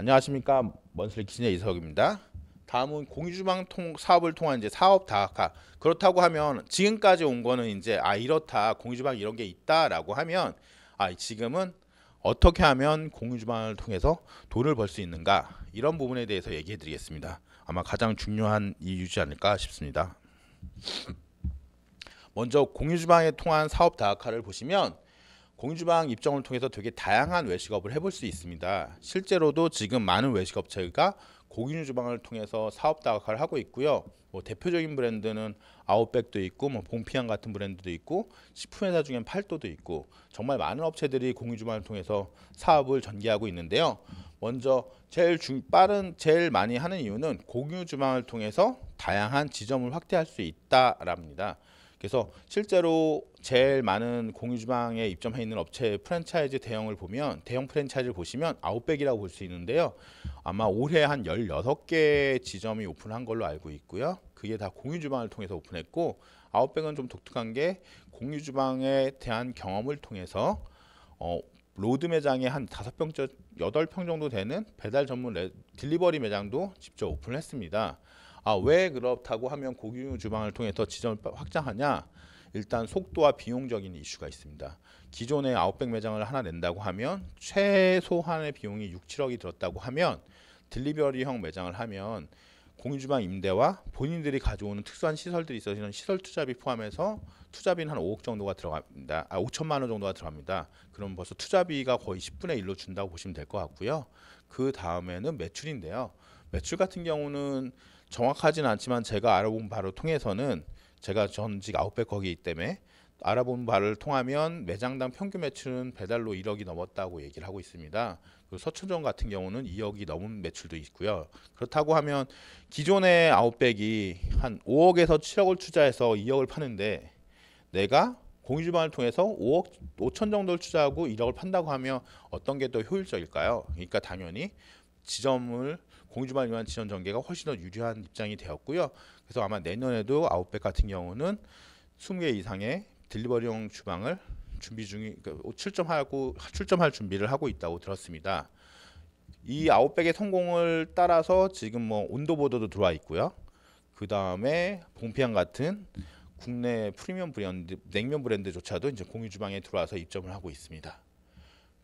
안녕하십니까 먼슬리 기신의 이석입니다. 다음은 공유주방 통, 사업을 통한 이제 사업 다각화. 그렇다고 하면 지금까지 온 거는 이제 아 이렇다 공유주방 이런 게 있다라고 하면 아 지금은 어떻게 하면 공유주방을 통해서 돈을 벌 수 있는가 이런 부분에 대해서 얘기해 드리겠습니다. 아마 가장 중요한 이유지 않을까 싶습니다. 먼저 공유주방에 통한 사업 다각화를 보시면 공주방 입점을 통해서 되게 다양한 외식업을 해볼 수 있습니다. 실제로도 지금 많은 외식업체가 고기뉴 주방을 통해서 사업 다각화를 하고 있고요. 뭐 대표적인 브랜드는 아웃백도 있고 뭐봉피안 같은 브랜드도 있고 식품 회사 중엔 팔도도 있고 정말 많은 업체들이 공유 주방을 통해서 사업을 전개하고 있는데요. 먼저 제일 중, 빠른 제일 많이 하는 이유는 공유 주방을 통해서 다양한 지점을 확대할 수 있다랍니다. 그래서 실제로 제일 많은 공유주방에 입점해 있는 업체 프랜차이즈 대형을 보면 대형 프랜차이즈를 보시면 아웃백이라고 볼 수 있는데요. 아마 올해 한 16개 지점이 오픈한 걸로 알고 있고요. 그게 다 공유주방을 통해서 오픈했고 아웃백은 좀 독특한 게 공유주방에 대한 경험을 통해서 어, 로드 매장에 한 다섯 평여평 정도 되는 배달 전문 레, 딜리버리 매장도 직접 오픈 했습니다. 아, 왜 그렇다고 하면 고기형 주방을 통해서 지점을 확장하냐? 일단 속도와 비용적인 이슈가 있습니다. 기존에 아웃백 매장을 하나 낸다고 하면 최소한의 비용이 6, 7억이 들었다고 하면 딜리버리형 매장을 하면 공유주방 임대와 본인들이 가져오는 특수한 시설들이 있어서 이런 시설 투자비 포함해서 투자비는 한 5억 정도가 들어갑니다. 아, 5천만 원 정도가 들어갑니다. 그럼 벌써 투자비가 거의 10분의 1로 준다고 보시면 될 것 같고요. 그 다음에는 매출인데요. 매출 같은 경우는 정확하진 않지만 제가 알아본 바로 통해서는 제가 전직 아웃백거기 때문에 알아본 바를 통하면 매장당 평균 매출은 배달로 1억이 넘었다고 얘기를 하고 있습니다. 서초점 같은 경우는 2억이 넘은 매출도 있고요. 그렇다고 하면 기존의 아웃백이 한 5억에서 7억을 투자해서 2억을 파는데 내가 공유주방을 통해서 5억 5천 정도를 투자하고 1억을 판다고 하면 어떤 게 더 효율적일까요? 그러니까 당연히 지점을 공주만 위한 지원 전개가 훨씬 더 유리한 입장이 되었고요. 그래서 아마 내년에도 아웃백 같은 경우는 20개 이상의 딜리버리용 주방을 준비 중이 그러니까 출점하고 출점할 준비를 하고 있다고 들었습니다. 이 아웃백의 성공을 따라서 지금 뭐 온도보드도 들어와 있고요. 그 다음에 봉피안 같은 국내 프리미엄 브랜드 냉면 브랜드조차도 이제 공유 주방에 들어와서 입점을 하고 있습니다.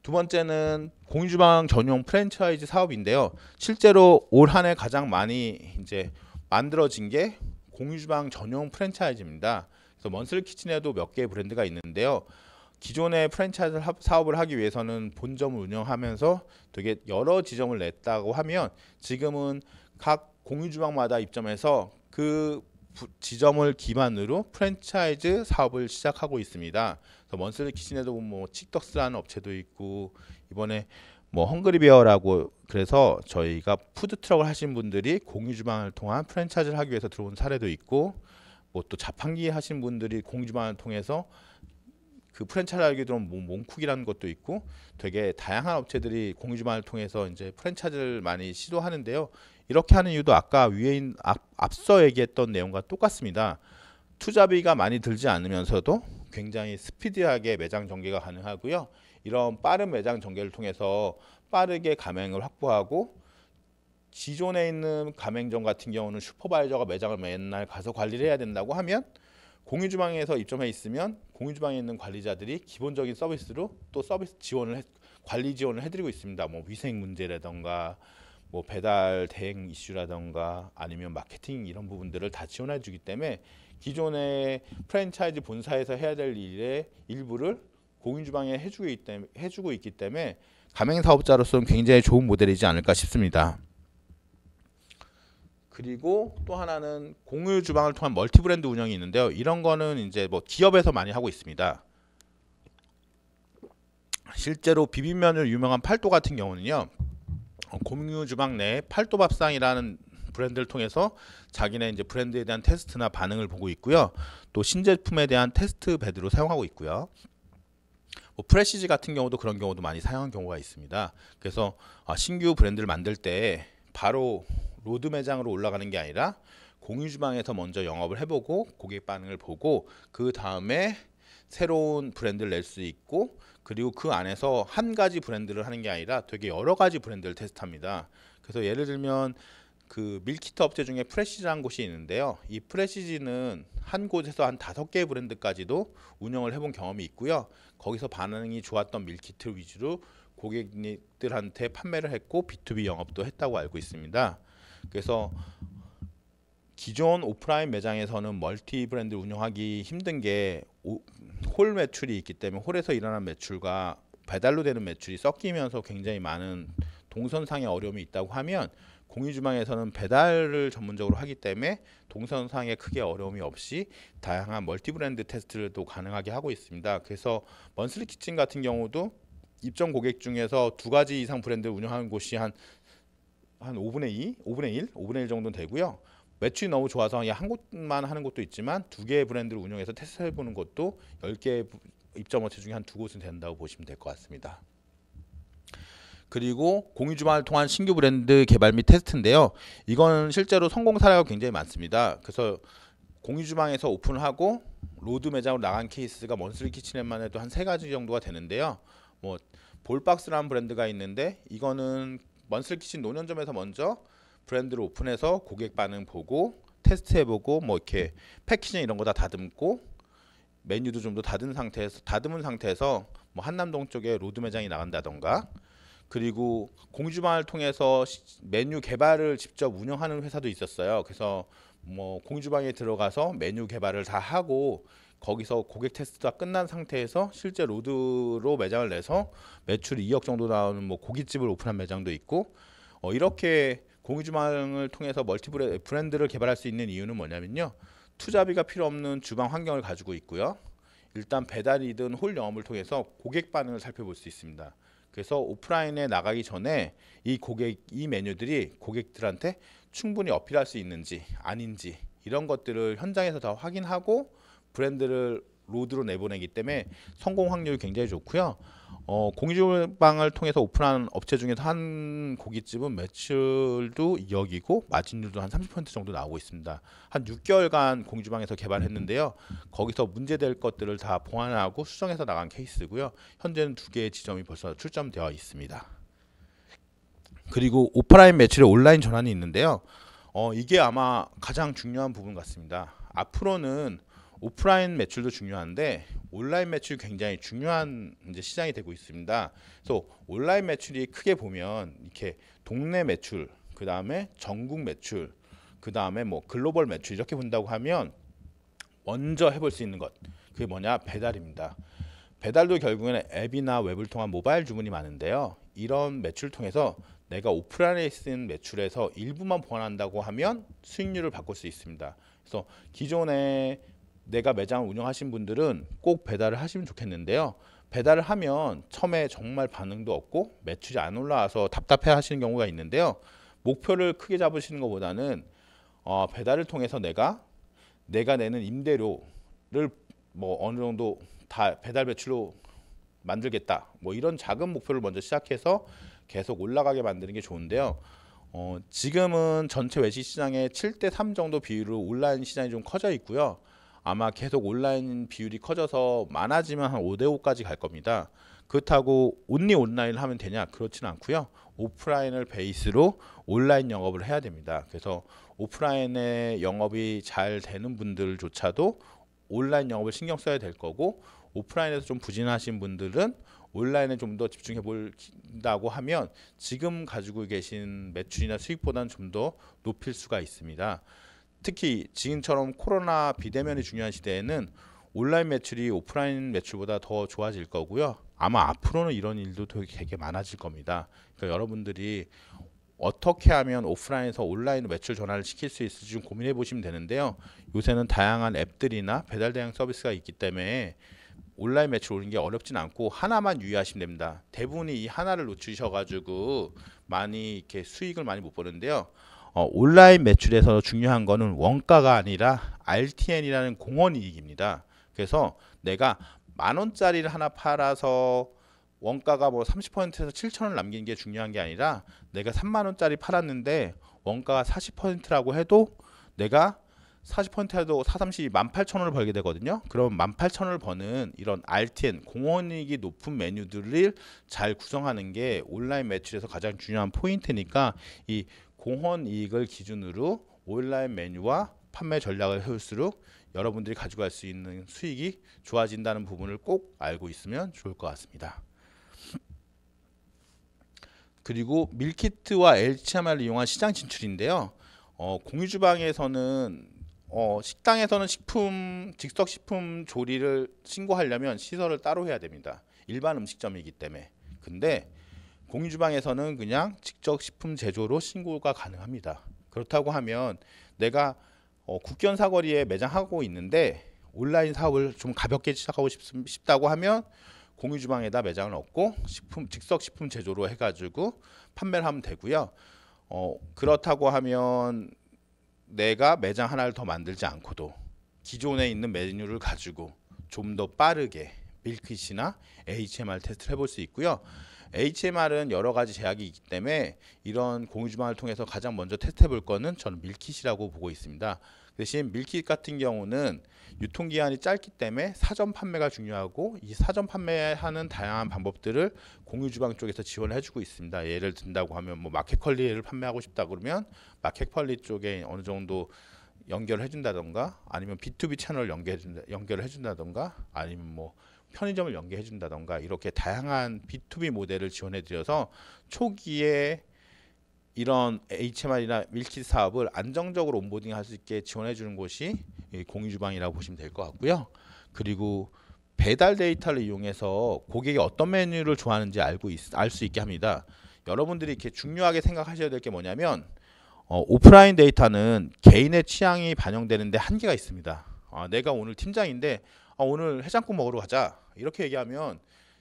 두 번째는 공유주방 전용 프랜차이즈 사업인데요. 실제로 올한해 가장 많이 이제 만들어진 게 공유주방 전용 프랜차이즈입니다. 그래서 먼슬 키친에도 몇 개의 브랜드가 있는데요. 기존의 프랜차이즈 사업을 하기 위해서는 본점을 운영하면서 되게 여러 지점을 냈다고 하면 지금은 각 공유주방마다 입점해서 그 지점을 기반으로 프랜차이즈 사업을 시작하고 있습니다. 먼슬리 키친에도 뭐 칙덕스라는 업체도 있고 이번에 뭐 헝그리베어라고 그래서 저희가 푸드 트럭을 하신 분들이 공유 주방을 통한 프랜차이즈를 하기 위해서 들어온 사례도 있고 뭐 또 자판기 하신 분들이 공유 주방을 통해서 그 프랜차이즈 하기 들어온 뭐 몽쿡이라는 것도 있고 되게 다양한 업체들이 공유 주방을 통해서 이제 프랜차이즈를 많이 시도하는데요. 이렇게 하는 이유도 아까 위에 인, 앞, 앞서 얘기했던 내용과 똑같습니다. 투자비가 많이 들지 않으면서도 굉장히 스피디하게 매장 전개가 가능하고요. 이런 빠른 매장 전개를 통해서 빠르게 가맹을 확보하고 기존에 있는 가맹점 같은 경우는 슈퍼바이저가 매장을 맨날 가서 관리를 해야 된다고 하면 공유주방에서 입점해 있으면 공유주방에 있는 관리자들이 기본적인 서비스로 또 서비스 지원을 해, 관리 지원을 해드리고 있습니다. 뭐 위생 문제라던가 뭐 배달 대행 이슈라던가 아니면 마케팅 이런 부분들을 다 지원해 주기 때문에 기존의 프랜차이즈 본사에서 해야 될 일의 일부를 공인주방에 해주고 있기 때문에 가맹사업자로서는 굉장히 좋은 모델이지 않을까 싶습니다. 그리고 또 하나는 공유 주방을 통한 멀티 브랜드 운영이 있는데요. 이런 거는 이제 뭐 기업에서 많이 하고 있습니다. 실제로 비빔면을 유명한 팔도 같은 경우는요. 어, 공유 주방 내 팔도밥상이라는 브랜드를 통해서 자기네 이제 브랜드에 대한 테스트나 반응을 보고 있고요. 또 신제품에 대한 테스트 배드로 사용하고 있고요. 뭐 프레시지 같은 경우도 그런 경우도 많이 사용한 경우가 있습니다. 그래서 아, 신규 브랜드를 만들 때 바로 로드 매장으로 올라가는 게 아니라 공유 주방에서 먼저 영업을 해보고 고객 반응을 보고 그 다음에 새로운 브랜드를 낼 수 있고 그리고 그 안에서 한 가지 브랜드를 하는 게 아니라 되게 여러 가지 브랜드를 테스트합니다. 그래서 예를 들면 그 밀키트 업체 중에 프레시즈라는 곳이 있는데요. 이 프레시즈는 한 곳에서 한 다섯 개의 브랜드까지도 운영을 해본 경험이 있고요. 거기서 반응이 좋았던 밀키트 위주로 고객들한테 판매를 했고 B2B 영업도 했다고 알고 있습니다. 그래서 기존 오프라인 매장에서는 멀티 브랜드 운영하기 힘든 게홀 매출이 있기 때문에 홀에서 일어난 매출과 배달로 되는 매출이 섞이면서 굉장히 많은 동선상의 어려움이 있다고 하면 공유주방에서는 배달을 전문적으로 하기 때문에 동선상에 크게 어려움이 없이 다양한 멀티브랜드 테스트를 또 가능하게 하고 있습니다. 그래서 먼슬리 키친 같은 경우도 입점 고객 중에서 두 가지 이상 브랜드를 운영하는 곳이 한한 5분의 2, 5분의 1, 5분의 1 정도 되고요. 매출이 너무 좋아서 한 곳만 하는 것도 있지만 두 개의 브랜드를 운영해서 테스트해 보는 것도 열개의 입점 업체 중에 한 두 곳은 된다고 보시면 될 것 같습니다. 그리고 공유 주방을 통한 신규 브랜드 개발 및 테스트인데요. 이건 실제로 성공 사례가 굉장히 많습니다. 그래서 공유 주방에서 오픈을 하고 로드 매장으로 나간 케이스가 먼슬리 키친에만 해도 한 세 가지 정도가 되는데요. 뭐 볼박스라는 브랜드가 있는데 이거는 먼슬리 키친 노년점에서 먼저 브랜드를 오픈해서 고객 반응 보고 테스트해보고 뭐 이렇게 패키징 이런 거 다 다듬고 메뉴도 좀 더 다듬 은 상태에서 다듬은 상태에서 뭐 한남동 쪽에 로드 매장이 나간다던가 그리고 공주방을 통해서 메뉴 개발을 직접 운영하는 회사도 있었어요. 그래서 뭐 공주방에 들어가서 메뉴 개발을 다 하고 거기서 고객 테스트가 끝난 상태에서 실제 로드로 매장을 내서 매출 2억 정도 나오는 뭐 고깃집을 오픈한 매장도 있고 어 이렇게 공유주방을 통해서 멀티 브랜드를 개발할 수 있는 이유는 뭐냐면요. 투자비가 필요 없는 주방 환경을 가지고 있고요. 일단 배달이든 홀 영업을 통해서 고객 반응을 살펴볼 수 있습니다. 그래서 오프라인에 나가기 전에 이 고객 이 메뉴들이 고객들한테 충분히 어필할 수 있는지 아닌지 이런 것들을 현장에서 다 확인하고 브랜드를 로드로 내보내기 때문에 성공 확률이 굉장히 좋고요. 어, 공유주방을 통해서 오픈한 업체 중에서 한 고깃집은 매출도 2억이고 마진율도 한 30% 정도 나오고 있습니다. 한 6개월간 공유주방에서 개발했는데요. 거기서 문제될 것들을 다 보완하고 수정해서 나간 케이스고요. 현재는 두 개의 지점이 벌써 출점되어 있습니다. 그리고 오프라인 매출의 온라인 전환이 있는데요. 어, 이게 아마 가장 중요한 부분 같습니다. 앞으로는 오프라인 매출도 중요한데 온라인 매출 굉장히 중요한 이제 시장이 되고 있습니다. 그래서 온라인 매출이 크게 보면 이렇게 동네 매출, 그 다음에 전국 매출, 그 다음에 뭐 글로벌 매출 이렇게 본다고 하면 먼저 해볼 수 있는 것 그게 뭐냐 배달입니다. 배달도 결국에는 앱이나 웹을 통한 모바일 주문이 많은데요. 이런 매출 통해서 내가 오프라인에 쓴 매출에서 일부만 보완한다고 하면 수익률을 바꿀 수 있습니다. 그래서 기존에 내가 매장을 운영하신 분들은 꼭 배달을 하시면 좋겠는데요. 배달을 하면 처음에 정말 반응도 없고 매출이 안 올라와서 답답해 하시는 경우가 있는데요. 목표를 크게 잡으시는 것보다는 어, 배달을 통해서 내가 내가 내는 임대료를 뭐 어느 정도 다 배달 매출로 만들겠다. 뭐 이런 작은 목표를 먼저 시작해서 계속 올라가게 만드는 게 좋은데요. 어, 지금은 전체 외식 시장의 7대 3 정도 비율로 온라인 시장이 좀 커져 있고요. 아마 계속 온라인 비율이 커져서 많아지면 한 5대5까지 갈 겁니다. 그렇다고 온리 온라인 하면 되냐? 그렇지는 않고요. 오프라인을 베이스로 온라인 영업을 해야 됩니다. 그래서 오프라인의 영업이 잘 되는 분들조차도 온라인 영업을 신경 써야 될 거고 오프라인에서 좀 부진하신 분들은 온라인에 좀 더 집중해 본다고 하면 지금 가지고 계신 매출이나 수익보다는 좀 더 높일 수가 있습니다. 특히 지금처럼 코로나 비대면이 중요한 시대에는 온라인 매출이 오프라인 매출보다 더 좋아질 거고요. 아마 앞으로는 이런 일도 되게 많아질 겁니다. 그러니까 여러분들이 어떻게 하면 오프라인에서 온라인 매출 전환을 시킬 수 있을지 좀 고민해 보시면 되는데요. 요새는 다양한 앱들이나 배달 대행 서비스가 있기 때문에 온라인 매출 오는 게 어렵진 않고 하나만 유의하시면 됩니다. 대부분이 이 하나를 놓치셔가지고 많이 이렇게 수익을 많이 못 보는데요. 어, 온라인 매출에서 중요한 거는 원가가 아니라 RTN이라는 공원 이익입니다. 그래서 내가 만 원짜리를 하나 팔아서 원가가 뭐 30%에서 7천원 남기는 게 중요한 게 아니라 내가 3만 원짜리 팔았는데 원가가 40%라고 해도 내가 40%해도 430이 18,000원을 벌게 되거든요. 그럼 18,000원을 버는 이런 RTN 공원이익이 높은 메뉴들을 잘 구성하는 게 온라인 매출에서 가장 중요한 포인트니까 이 공헌 이익을 기준으로 온라인 메뉴와 판매 전략을 세울수록 여러분들이 가지고갈수 있는 수익이 좋아진다는 부분을 꼭 알고 있으면 좋을 것 같습니다. 그리고 밀키트와 LCMR을 이용한 시장 진출인데요. 어, 공유 주방에서는 어, 식당에서는 식품 즉석 식품 조리를 신고하려면 시설을 따로 해야 됩니다. 일반 음식점이기 때문에. 근데 공유주방에서는 그냥 직접 식품 제조로 신고가 가능합니다. 그렇다고 하면 내가 어, 국견 사거리에 매장하고 있는데 온라인 사업을 좀 가볍게 시작하고 싶, 싶다고 하면 공유 주방에다 매장을 얻고 식품 즉석 식품 제조로 해가지고 판매를 하면 되고요. 어, 그렇다고 하면 내가 매장 하나를 더 만들지 않고도 기존에 있는 메뉴를 가지고 좀 더 빠르게 밀크시나 HMR 테스트를 해볼 수 있고요. HMR은 여러 가지 제약이 있기 때문에 이런 공유주방을 통해서 가장 먼저 테스트해 볼 거는 저는 밀킷이라고 보고 있습니다. 그 대신 밀킷 같은 경우는 유통기한이 짧기 때문에 사전 판매가 중요하고 이 사전 판매하는 다양한 방법들을 공유주방 쪽에서 지원을 해주고 있습니다. 예를 든다고 하면 뭐 마켓컬리를 판매하고 싶다 그러면 마켓컬리 쪽에 어느 정도 연결 해준다던가 아니면 B2B 채널 연결 해준다던가 아니면 뭐 편의점을 연계해 준다던가 이렇게 다양한 B2B 모델을 지원해 드려서 초기에 이런 HMR이나 밀키 사업을 안정적으로 온보딩할 수 있게 지원해 주는 곳이 공유주방이라고 보시면 될 것 같고요. 그리고 배달 데이터를 이용해서 고객이 어떤 메뉴를 좋아하는지 알고 알 수 있게 합니다. 여러분들이 이렇게 중요하게 생각하셔야 될 게 뭐냐면 어, 오프라인 데이터는 개인의 취향이 반영되는데 한계가 있습니다. 아, 내가 오늘 팀장인데 아, 오늘 해장국 먹으러 가자 이렇게 얘기하면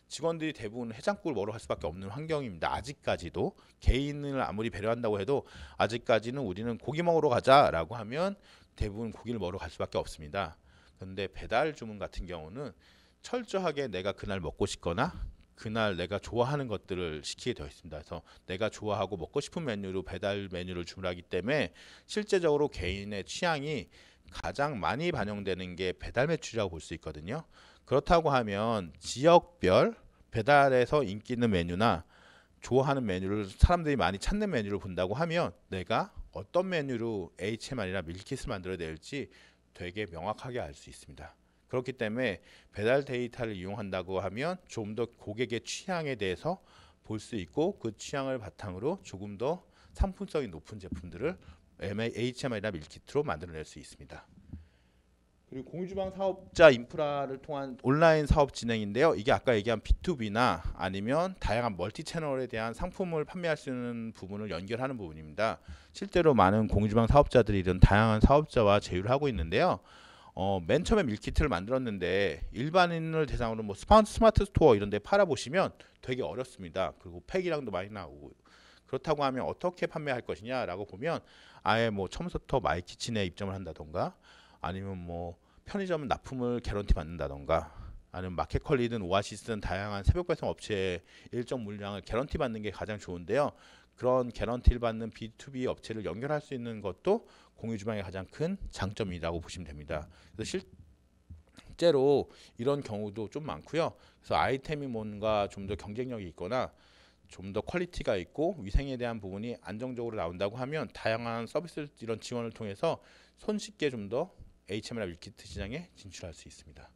직원들이 대부분 해장국을 먹으러 갈 수밖에 없는 환경입니다. 아직까지도 개인을 아무리 배려한다고 해도 아직까지는 우리는 고기 먹으러 가자라고 하면 대부분 고기를 먹으러 갈 수밖에 없습니다. 그런데 배달 주문 같은 경우는 철저하게 내가 그날 먹고 싶거나 그날 내가 좋아하는 것들을 시키게 되어 있습니다. 그래서 내가 좋아하고 먹고 싶은 메뉴로 배달 메뉴를 주문하기 때문에 실제적으로 개인의 취향이 가장 많이 반영되는 게 배달 매출이라고 볼 수 있거든요. 그렇다고 하면 지역별 배달에서 인기 있는 메뉴나 좋아하는 메뉴를 사람들이 많이 찾는 메뉴를 본다고 하면 내가 어떤 메뉴로 HMR이나 밀키스 만들어야 될지 되게 명확하게 알 수 있습니다. 그렇기 때문에 배달 데이터를 이용한다고 하면 좀 더 고객의 취향에 대해서 볼 수 있고 그 취향을 바탕으로 조금 더 상품성이 높은 제품들을 HMI나 밀키트로 만들어낼 수 있습니다. 그리고 공유주방 사업자 인프라를 통한 온라인 사업 진행인데요. 이게 아까 얘기한 B2B나 아니면 다양한 멀티 채널에 대한 상품을 판매할 수 있는 부분을 연결하는 부분입니다. 실제로 많은 공유주방 사업자들이 이런 다양한 사업자와 제휴를 하고 있는데요. 어, 맨 처음에 밀키트를 만들었는데 일반인을 대상으로 뭐 스마트 스토어 이런 데 팔아보시면 되게 어렵습니다. 그리고 팩이랑도 많이 나오고 그렇다고 하면 어떻게 판매할 것이냐라고 보면 아예 뭐 처음부터 마이키친에 입점을 한다던가 아니면 뭐 편의점 납품을 개런티 받는다던가 아니면 마켓컬리든 오아시스든 다양한 새벽 배송 업체에 일정 물량을 개런티 받는 게 가장 좋은데요. 그런 개런티를 받는 B2B 업체를 연결할 수 있는 것도 공유 주방의 가장 큰 장점이라고 보시면 됩니다. 그래서 실제로 이런 경우도 좀 많고요. 그래서 아이템이 뭔가 좀 더 경쟁력이 있거나 좀 더 퀄리티가 있고 위생에 대한 부분이 안정적으로 나온다고 하면 다양한 서비스 이런 지원을 통해서 손쉽게 좀 더 HMR 윌키트 시장에 진출할 수 있습니다.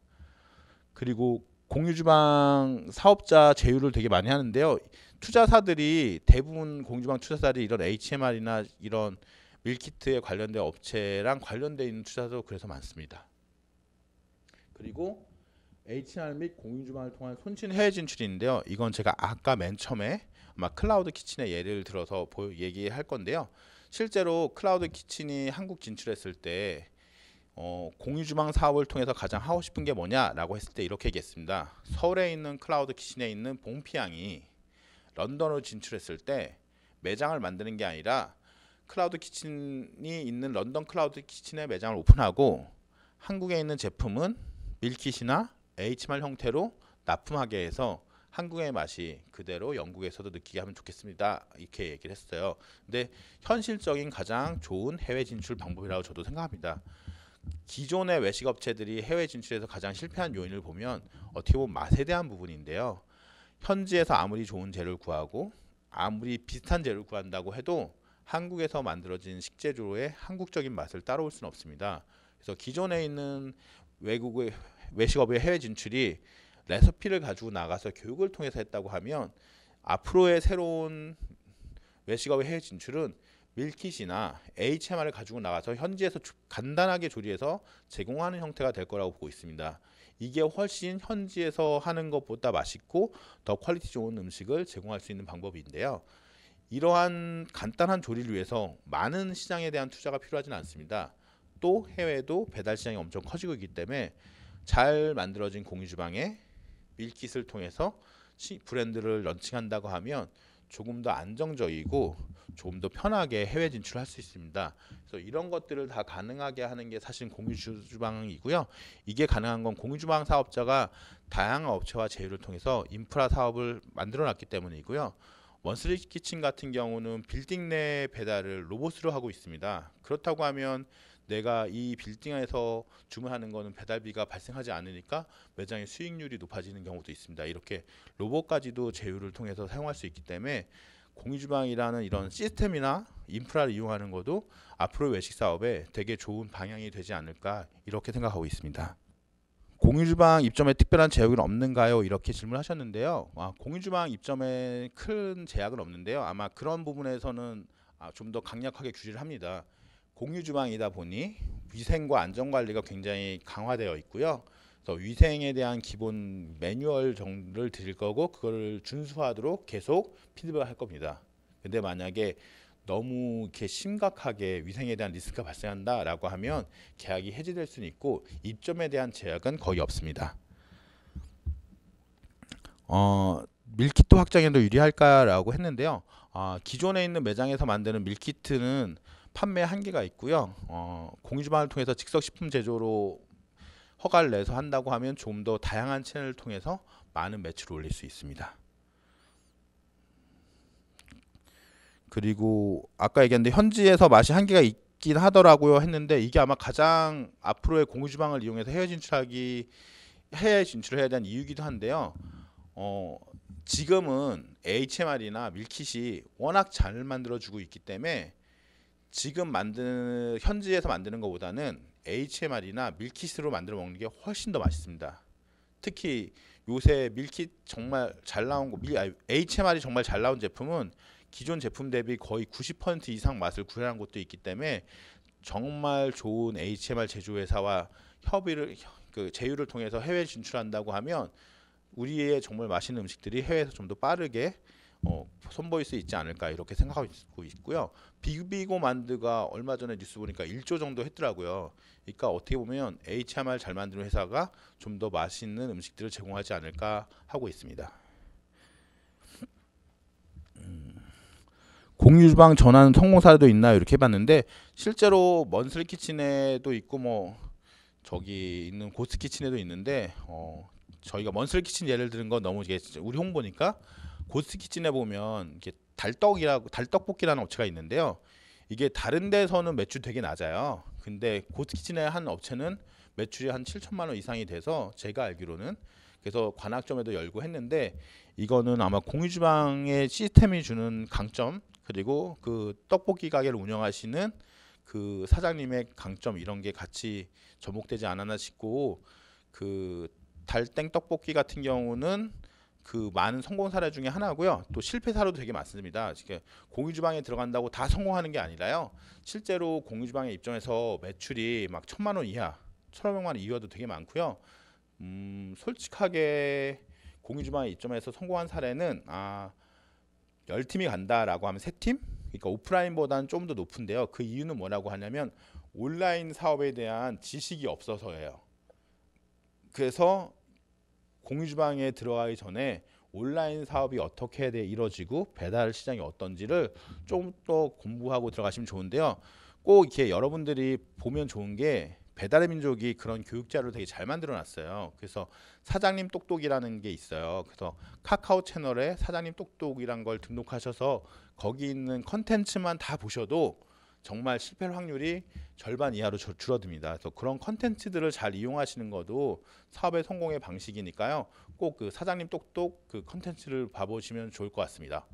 그리고 공유주방 사업자 제휴를 되게 많이 하는데요. 투자사들이 대부분 공유주방 투자사들이 이런 HMR이나 이런 밀키트에 관련된 업체랑 관련돼 있는 투자도 그래서 많습니다. 그리고 HR 및 공유주방을 통한 손실 해외 진출인데요. 이건 제가 아까 맨 처음에 아마 클라우드 키친의 예를 들어서 얘기할 건데요. 실제로 클라우드 키친이 한국 진출했을 때 어, 공유주방 사업을 통해서 가장 하고 싶은 게 뭐냐라고 했을 때 이렇게 얘기했습니다. 서울에 있는 클라우드 키친에 있는 봉피양이 런던으로 진출했을 때 매장을 만드는 게 아니라 클라우드 키친이 있는 런던 클라우드 키친에 매장을 오픈하고 한국에 있는 제품은 밀키이나 HMR 형태로 납품하게 해서 한국의 맛이 그대로 영국에서도 느끼게 하면 좋겠습니다. 이렇게 얘기를 했어요. 근데 현실적인 가장 좋은 해외 진출 방법이라고 저도 생각합니다. 기존의 외식 업체들이 해외 진출에서 가장 실패한 요인을 보면 어떻게 보면 맛에 대한 부분인데요. 현지에서 아무리 좋은 재료를 구하고 아무리 비슷한 재료를 구한다고 해도 한국에서 만들어진 식재료의 한국적인 맛을 따라올 수는 없습니다. 그래서 기존에 있는 외국의 외식업의 해외 진출이 레시피를 가지고 나가서 교육을 통해서 했다고 하면 앞으로의 새로운 외식업의 해외 진출은 밀키시나 HMR을 가지고 나가서 현지에서 간단하게 조리해서 제공하는 형태가 될 거라고 보고 있습니다. 이게 훨씬 현지에서 하는 것보다 맛있고 더 퀄리티 좋은 음식을 제공할 수 있는 방법인데요. 이러한 간단한 조리를 위해서 많은 시장에 대한 투자가 필요하진 않습니다. 또 해외도 에 배달 시장이 엄청 커지고 있기 때문에 잘 만들어진 공유주방에 밀킷을 통해서 브랜드를 런칭한다고 하면 조금 더 안정적이고 조금 더 편하게 해외 진출할 수 있습니다. 그래서 이런 것들을 다 가능하게 하는 게 사실 공유주방이고요. 이게 가능한 건 공유주방 사업자가 다양한 업체와 제휴를 통해서 인프라 사업을 만들어놨기 때문이고요. 원스리 키친 같은 경우는 빌딩 내 배달을 로봇으로 하고 있습니다. 그렇다고 하면 내가 이 빌딩 에서 주문하는 거는 배달비가 발생하지 않으니까 매장의 수익률이 높아지는 경우도 있습니다. 이렇게 로봇까지도 제휴를 통해서 사용할 수 있기 때문에 공유주방이라는 이런 시스템이나 인프라를 이용하는 것도 앞으로 외식 사업에 되게 좋은 방향이 되지 않을까 이렇게 생각하고 있습니다. 공유주방 입점에 특별한 제약은 없는가요? 이렇게 질문하셨는데요. 아, 공유주방 입점에 큰 제약은 없는데요. 아마 그런 부분에서는 아, 좀더 강력하게 규제를 합니다. 공유 주방이다 보니 위생과 안전 관리가 굉장히 강화되어 있고요. 그래서 위생에 대한 기본 매뉴얼 정도를 드릴 거고 그걸 준수하도록 계속 피드백할 겁니다. 근데 만약에 너무 이렇게 심각하게 위생에 대한 리스크가 발생한다라고 하면 계약이 해지될 수는 있고 입점에 대한 제약은 거의 없습니다. 어, 밀키트 확장에도 유리할까라고 했는데요. 아, 기존에 있는 매장에서 만드는 밀키트는 판매 한계가 있고요. 어, 공주방을 통해서 즉석 식품 제조로 허가를 내서 한다고 하면 좀 더 다양한 채널을 통해서 많은 매출을 올릴 수 있습니다. 그리고 아까 얘기한데 현지에서 맛이 한계가 있긴 하더라고요 했는데 이게 아마 가장 앞으로의 공유주방을 이용해서 해외 진출하기 해외 진출을 해야 되는 이유기도 한데요. 어, 지금은 HMR이나 밀킷이 워낙 잘 만들어주고 있기 때문에 지금 만드는 현지에서 만드는 것보다는 HMR이나 밀키스로 만들어 먹는 게 훨씬 더 맛있습니다. 특히 요새 밀키 정말 잘 나온 거 밀, 아니, HMR이 정말 잘 나온 제품은 기존 제품 대비 거의 90% 이상 맛을 구현한 곳도 있기 때문에 정말 좋은 HMR 제조회사와 협의를 그 제휴를 통해서 해외 진출한다고 하면 우리의 정말 맛있는 음식들이 해외에서 좀 더 빠르게 어, 선보일 수 있지 않을까 이렇게 생각하고 있고요. 빅비고만드가 얼마 전에 뉴스 보니까 1조 정도 했더라고요. 그러니까 어떻게 보면 HMR 잘 만드는 회사가 좀 더 맛있는 음식들을 제공하지 않을까 하고 있습니다. 음. 공유주방 전환 성공 사례도 있나요? 이렇게 해봤는데 실제로 먼슬 키친에도 있고 뭐 저기 있는 고스 키친에도 있는데 어, 저희가 먼슬 키친 예를 들은 건 너무 이게 우리 홍보니까 고스트키친에 보면 이게 달떡이라고 달떡볶이라는 업체가 있는데요. 이게 다른 데서는 매출 되게 낮아요. 근데 고스트키친의 한 업체는 매출이 한 7천만 원 이상이 돼서 제가 알기로는 그래서 관악점에도 열고 했는데 이거는 아마 공유주방의 시스템이 주는 강점 그리고 그 떡볶이 가게를 운영하시는 그 사장님의 강점 이런 게 같이 접목되지 않았나 싶고 그 달땡 떡볶이 같은 경우는 그 많은 성공 사례 중에 하나고요. 또 실패 사례도 되게 많습니다. 공유 주방에 들어간다고 다 성공하는 게 아니라요. 실제로 공유 주방에 입점해서 매출이 막 천만 원 이하, 천오백만 원 이하도 되게 많고요. 음, 솔직하게 공유 주방에 입점해서 성공한 사례는 아, 열 팀이 간다라고 하면 세 팀, 그러니까 오프라인보다는 좀 더 높은데요. 그 이유는 뭐라고 하냐면 온라인 사업에 대한 지식이 없어서예요. 그래서 공유주방에 들어가기 전에 온라인 사업이 어떻게 이루어지고 배달 시장이 어떤지를 조금 더 공부하고 들어가시면 좋은데요. 꼭 이렇게 여러분들이 보면 좋은 게 배달의 민족이 그런 교육 자료를 되게 잘 만들어 놨어요. 그래서 사장님 똑똑이라는 게 있어요. 그래서 카카오 채널에 사장님 똑똑이란 걸 등록하셔서 거기 있는 컨텐츠만 다 보셔도 정말 실패할 확률이 절반 이하로 줄어듭니다. 그래서 그런 컨텐츠들을 잘 이용하시는 것도 사업의 성공의 방식이니까요. 꼭 그 사장님 똑똑 그 컨텐츠를 봐보시면 좋을 것 같습니다.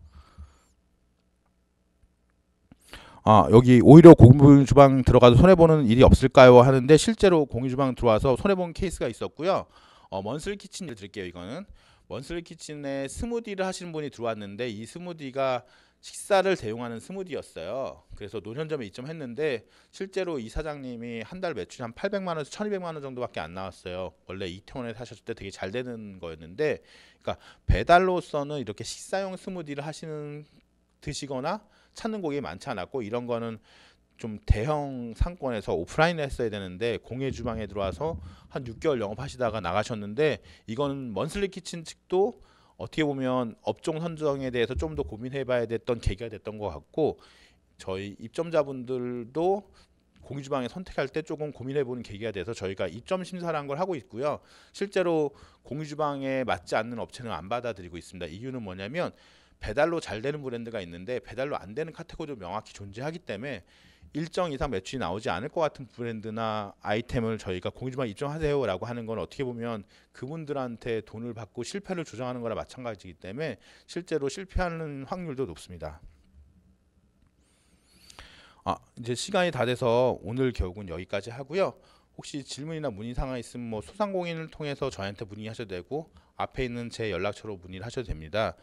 아, 여기 오히려 공유 주방 들어가도 손해 보는 일이 없을까요? 하는데 실제로 공유 주방 들어와서 손해 본 케이스가 있었고요. 어, 먼슬 키친을 드릴게요. 이거는 먼슬 키친에 스무디를 하시는 분이 들어왔는데 이 스무디가 식사를 대용하는 스무디였어요. 그래서 노년점에 입점했는데 실제로 이 사장님이 한 달 매출이 한 800만 원에서 1,200만 원 정도밖에 안 나왔어요. 원래 이태원에 사셨을 때 되게 잘 되는 거였는데 그러니까 배달로서는 이렇게 식사용 스무디를 하시는 드시거나 찾는 곡이 많지 않았고 이런 거는 좀 대형 상권에서 오프라인을 했어야 되는데 공예 주방에 들어와서 한 6개월 영업하시다가 나가셨는데 이건 먼슬리 키친 측도 어떻게 보면 업종 선정에 대해서 좀 더 고민해봐야 됐던 계기가 됐던 것 같고 저희 입점자분들도 공유주방에 선택할 때 조금 고민해보는 계기가 돼서 저희가 입점 심사라는 걸 하고 있고요. 실제로 공유주방에 맞지 않는 업체는 안 받아들이고 있습니다. 이유는 뭐냐면 배달로 잘 되는 브랜드가 있는데 배달로 안 되는 카테고리도 명확히 존재하기 때문에 일정 이상 매출이 나오지 않을 것 같은 브랜드나 아이템을 저희가 공지만 유 입점하세요라고 하는 건 어떻게 보면 그분들한테 돈을 받고 실패를 조장하는 거나 마찬가지이기 때문에 실제로 실패하는 확률도 높습니다. 아, 이제 시간이 다 돼서 오늘 결국은 여기까지 하고요. 혹시 질문이나 문의사항 있으면 뭐 소상공인을 통해서 저한테 문의하셔도 되고 앞에 있는 제 연락처로 문의를 하셔도 됩니다.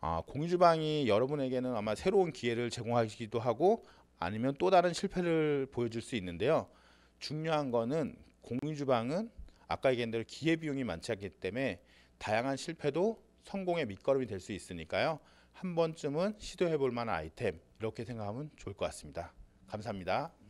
아, 공유주방이 여러분에게는 아마 새로운 기회를 제공하기도 하고 아니면 또 다른 실패를 보여줄 수 있는데요. 중요한 거는 공유주방은 아까 얘기한 대로 기회비용이 많지 않기 때문에 다양한 실패도 성공의 밑거름이 될 수 있으니까요. 한 번쯤은 시도해 볼 만한 아이템 이렇게 생각하면 좋을 것 같습니다. 감사합니다.